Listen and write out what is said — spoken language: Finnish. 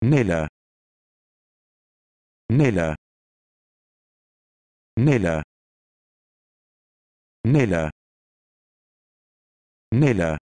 Nella, Nella, Nella, Nella, Nella.